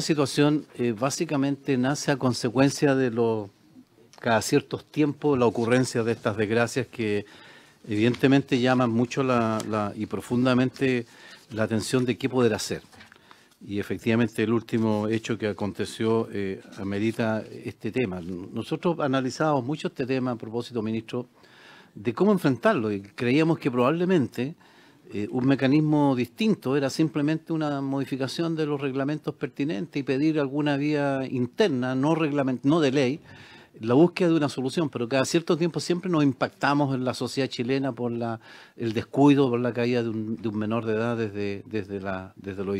situación eh, básicamente nace a consecuencia de los cada ciertos tiempos, la ocurrencia de estas desgracias que evidentemente llaman mucho la, y profundamente la atención de qué poder hacer. Y efectivamente el último hecho que aconteció eh, amerita este tema. Nosotros analizamos mucho este tema a propósito, ministro, de cómo enfrentarlo y creíamos que probablemente eh, un mecanismo distinto, era simplemente una modificación de los reglamentos pertinentes y pedir alguna vía interna, no, no de ley, la búsqueda de una solución, pero cada cierto tiempo siempre nos impactamos en la sociedad chilena por la, el descuido, por la caída de un, de un menor de edad desde, desde, la, desde los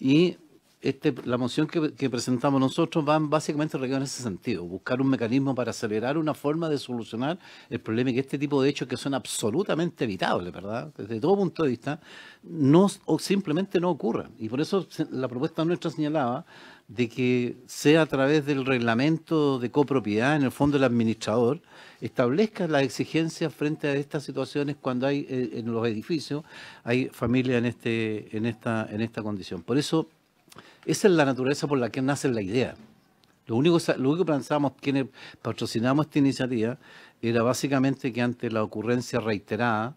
Y este, la moción que, presentamos nosotros va básicamente en ese sentido, buscar un mecanismo para acelerar una forma de solucionar el problema y que este tipo de hechos que son absolutamente evitables, ¿verdad? Desde todo punto de vista, no simplemente no ocurran. Y por eso la propuesta nuestra señalaba de que sea a través del reglamento de copropiedad, en el fondo del administrador, establezca las exigencias frente a estas situaciones cuando hay eh, en los edificios, hay familias en, este, en, esta, en esta condición. Por eso esa es la naturaleza por la que nace la idea. Lo único, lo único que pensamos quienes patrocinamos esta iniciativa era básicamente que ante la ocurrencia reiterada,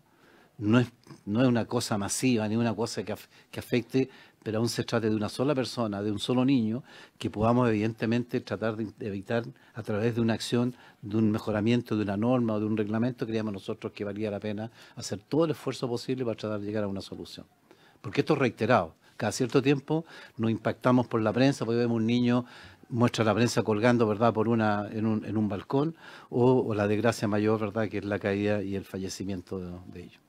no es, no es una cosa masiva ni una cosa que, que afecte, pero aún se trate de una sola persona, de un solo niño, que podamos evidentemente tratar de evitar a través de una acción, de un mejoramiento de una norma o de un reglamento, creíamos nosotros que valía la pena hacer todo el esfuerzo posible para tratar de llegar a una solución. Porque esto es reiterado cada cierto tiempo nos impactamos por la prensa, porque vemos un niño muestra la prensa colgando, ¿verdad?, por una, en, un, balcón, o, la desgracia mayor, ¿verdad?, que es la caída y el fallecimiento de ellos.